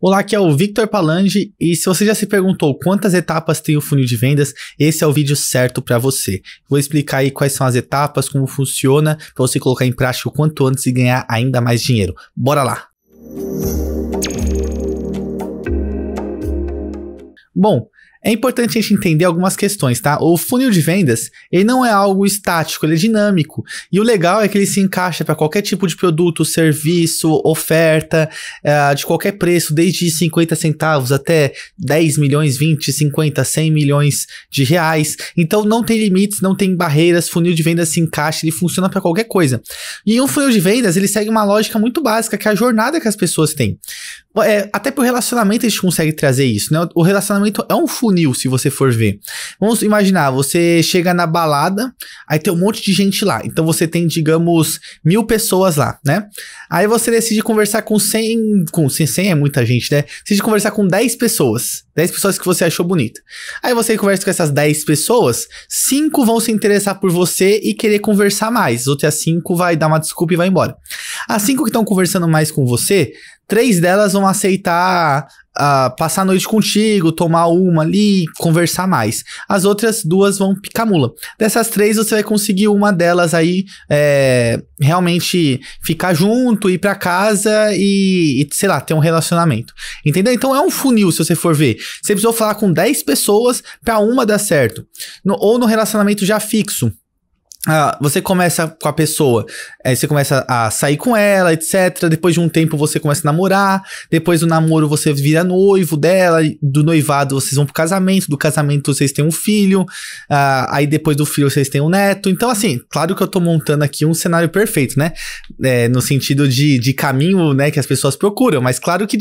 Olá, aqui é o Victor Palange e se você já se perguntou quantas etapas tem o funil de vendas, esse é o vídeo certo para você. Vou explicar aí quais são as etapas, como funciona, para você colocar em prática o quanto antes e ganhar ainda mais dinheiro. Bora lá! Bom, é importante a gente entender algumas questões, tá? O funil de vendas, ele não é algo estático, ele é dinâmico. E o legal é que ele se encaixa para qualquer tipo de produto, serviço, oferta, eh, de qualquer preço, desde 50 centavos até 10 milhões, 20, 50, 100 milhões de reais. Então não tem limites, não tem barreiras, funil de vendas se encaixa, ele funciona para qualquer coisa. E um funil de vendas, ele segue uma lógica muito básica, que é a jornada que as pessoas têm. É, até pro relacionamento a gente consegue trazer isso, né? O relacionamento é um funil, se você for ver. Vamos imaginar, você chega na balada, aí tem um monte de gente lá. Então você tem, digamos, mil pessoas lá, né? Aí você decide conversar com 100, com cem 100 é muita gente, né? Decide conversar com 10 pessoas. 10 pessoas que você achou bonita. Aí você conversa com essas 10 pessoas, 5 vão se interessar por você e querer conversar mais. As outras 5 vai dar uma desculpa e vai embora. As 5 que estão conversando mais com você, três delas vão aceitar uh, passar a noite contigo, tomar uma ali, conversar mais. As outras duas vão picar mula. Dessas três, você vai conseguir uma delas aí é, realmente ficar junto, ir para casa e, e, sei lá, ter um relacionamento. Entendeu? Então é um funil, se você for ver. Você precisou falar com 10 pessoas para uma dar certo. No, ou no relacionamento já fixo ah, você começa com a pessoa, é, você começa a sair com ela, etc. Depois de um tempo você começa a namorar, depois do namoro você vira noivo dela, do noivado vocês vão pro casamento, do casamento vocês têm um filho, ah, aí depois do filho vocês têm um neto. Então, assim, claro que eu tô montando aqui um cenário perfeito, né? É, no sentido de, de caminho, né, que as pessoas procuram, mas claro que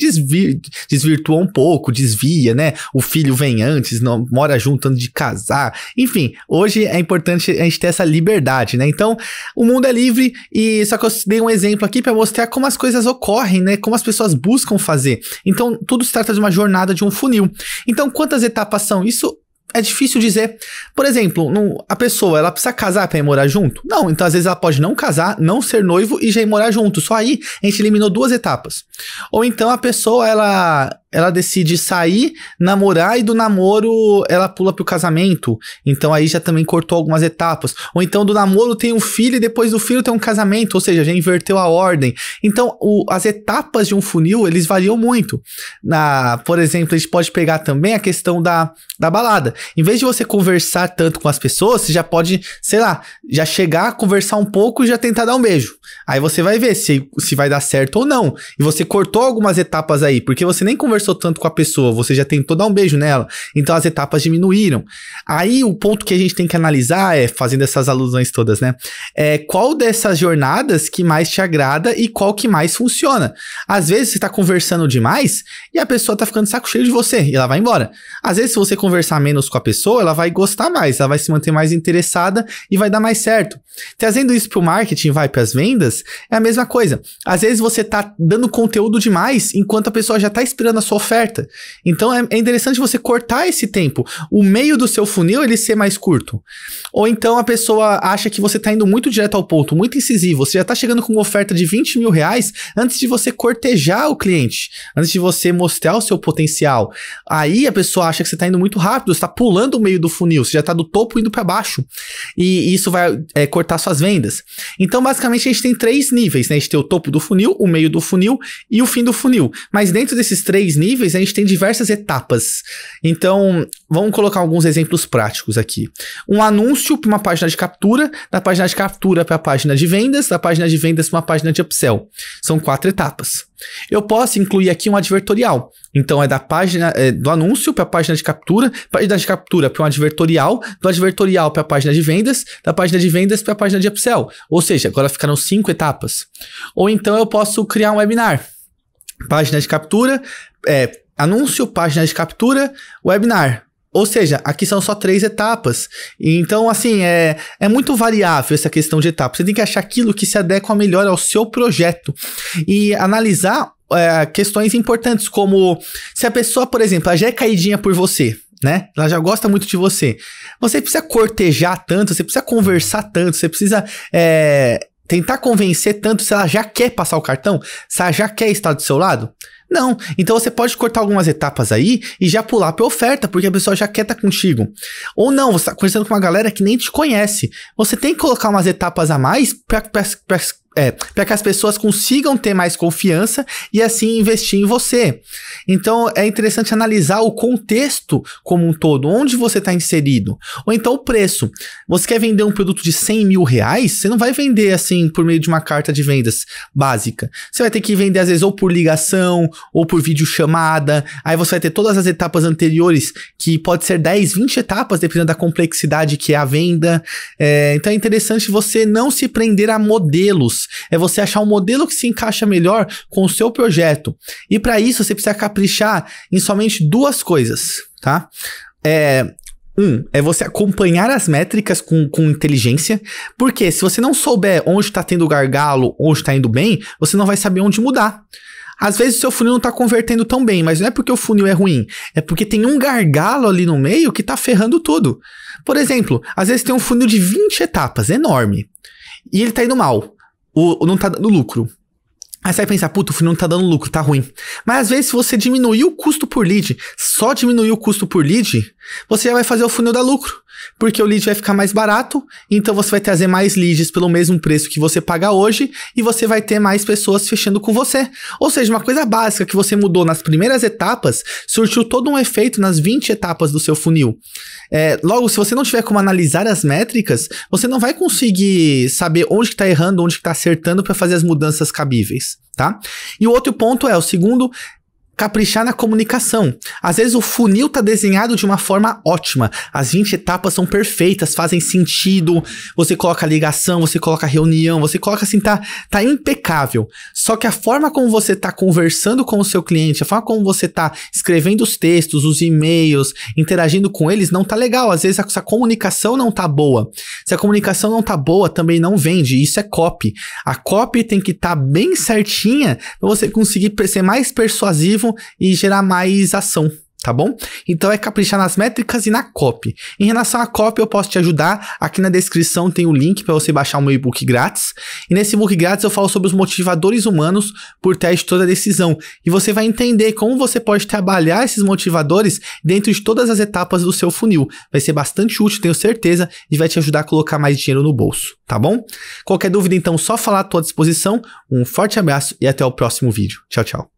desvirtua um pouco, desvia, né? O filho vem antes, não, mora junto antes de casar. Enfim, hoje é importante a gente ter essa liberdade verdade, né? Então, o mundo é livre e só que eu dei um exemplo aqui para mostrar como as coisas ocorrem, né? Como as pessoas buscam fazer. Então, tudo se trata de uma jornada, de um funil. Então, quantas etapas são? Isso é difícil dizer. Por exemplo, a pessoa, ela precisa casar para ir morar junto? Não, então às vezes ela pode não casar, não ser noivo e já ir morar junto. Só aí a gente eliminou duas etapas. Ou então a pessoa, ela ela decide sair, namorar e do namoro ela pula pro casamento. Então aí já também cortou algumas etapas. Ou então do namoro tem um filho e depois do filho tem um casamento, ou seja, já inverteu a ordem. Então o, as etapas de um funil eles variam muito. Na, por exemplo, a gente pode pegar também a questão da, da balada. Em vez de você conversar tanto com as pessoas, você já pode, sei lá, já chegar, conversar um pouco e já tentar dar um beijo. Aí você vai ver se, se vai dar certo ou não. E você cortou algumas etapas aí, porque você nem conversou tanto com a pessoa, você já tentou dar um beijo nela. Então as etapas diminuíram. Aí o ponto que a gente tem que analisar é, fazendo essas alusões todas, né? É qual dessas jornadas que mais te agrada e qual que mais funciona. Às vezes você tá conversando demais e a pessoa tá ficando saco cheio de você e ela vai embora. Às vezes, se você conversar menos com a pessoa, ela vai gostar mais, ela vai se manter mais interessada e vai dar mais certo. Trazendo isso para o marketing, vai para as vendas, é a mesma coisa. Às vezes você está dando conteúdo demais enquanto a pessoa já está esperando a sua oferta. Então é, é interessante você cortar esse tempo, o meio do seu funil ele ser mais curto. Ou então a pessoa acha que você está indo muito direto ao ponto, muito incisivo, você já está chegando com uma oferta de 20 mil reais antes de você cortejar o cliente, antes de você mostrar o seu potencial. Aí a pessoa acha que você está indo muito rápido, está pulando o meio do funil, você já tá do topo indo para baixo. E isso vai é, cortar suas vendas. Então, basicamente, a gente tem três níveis, né? A gente tem o topo do funil, o meio do funil e o fim do funil. Mas dentro desses três níveis, a gente tem diversas etapas. Então, vamos colocar alguns exemplos práticos aqui. Um anúncio para uma página de captura, da página de captura para a página de vendas, da página de vendas para uma página de upsell. São quatro etapas. Eu posso incluir aqui um advertorial. Então, é da página é, do anúncio para a página de captura, página de de captura para um advertorial, do advertorial para a página de vendas, da página de vendas para a página de upsell. Ou seja, agora ficaram cinco etapas. Ou então eu posso criar um webinar. Página de captura, é, anúncio, página de captura, webinar. Ou seja, aqui são só três etapas. Então, assim, é, é muito variável essa questão de etapas. Você tem que achar aquilo que se adequa melhor ao seu projeto e analisar é, questões importantes, como se a pessoa, por exemplo, já é caidinha por você né? Ela já gosta muito de você. Você precisa cortejar tanto, você precisa conversar tanto, você precisa é, tentar convencer tanto se ela já quer passar o cartão, se ela já quer estar do seu lado. Não. Então você pode cortar algumas etapas aí e já pular pra oferta, porque a pessoa já quer estar tá contigo. Ou não, você tá conversando com uma galera que nem te conhece. Você tem que colocar umas etapas a mais pra, pra, pra, é, para que as pessoas consigam ter mais confiança e assim investir em você. Então é interessante analisar o contexto como um todo, onde você está inserido. Ou então o preço. Você quer vender um produto de 100 mil reais? Você não vai vender assim por meio de uma carta de vendas básica. Você vai ter que vender às vezes ou por ligação ou por vídeo chamada. Aí você vai ter todas as etapas anteriores, que pode ser 10, 20 etapas, dependendo da complexidade que é a venda. É, então é interessante você não se prender a modelos é você achar um modelo que se encaixa melhor com o seu projeto. E para isso você precisa caprichar em somente duas coisas, tá? É, um, é você acompanhar as métricas com, com inteligência, porque se você não souber onde está tendo gargalo, onde está indo bem, você não vai saber onde mudar. Às vezes o seu funil não está convertendo tão bem, mas não é porque o funil é ruim, é porque tem um gargalo ali no meio que está ferrando tudo. Por exemplo, às vezes tem um funil de 20 etapas, enorme, e ele está indo mal o, não tá dando lucro. Aí você vai pensar, puto, o funil não tá dando lucro, tá ruim. Mas às vezes, se você diminuir o custo por lead, só diminuir o custo por lead, você já vai fazer o funil dar lucro. Porque o lead vai ficar mais barato, então você vai trazer mais leads pelo mesmo preço que você paga hoje e você vai ter mais pessoas fechando com você. Ou seja, uma coisa básica que você mudou nas primeiras etapas, surtiu todo um efeito nas 20 etapas do seu funil. É, logo, se você não tiver como analisar as métricas, você não vai conseguir saber onde está errando, onde está acertando para fazer as mudanças cabíveis tá? E o outro ponto é, o segundo caprichar na comunicação. Às vezes o funil tá desenhado de uma forma ótima. As 20 etapas são perfeitas, fazem sentido. Você coloca ligação, você coloca reunião, você coloca assim, tá, tá impecável. Só que a forma como você tá conversando com o seu cliente, a forma como você tá escrevendo os textos, os e-mails, interagindo com eles, não tá legal. Às vezes a, comunicação não tá boa. Se a comunicação não tá boa, também não vende. Isso é copy. A copy tem que estar tá bem certinha para você conseguir ser mais persuasivo mesmo e gerar mais ação tá bom? Então é caprichar nas métricas e na copy. Em relação à copy, eu posso te ajudar. Aqui na descrição tem o link para você baixar o meu e-book grátis. E nesse e-book grátis eu falo sobre os motivadores humanos por trás de toda decisão. E você vai entender como você pode trabalhar esses motivadores dentro de todas as etapas do seu funil. Vai ser bastante útil, tenho certeza, e vai te ajudar a colocar mais dinheiro no bolso, tá bom? Qualquer dúvida, então, só falar à tua disposição. Um forte abraço e até o próximo vídeo. Tchau, tchau.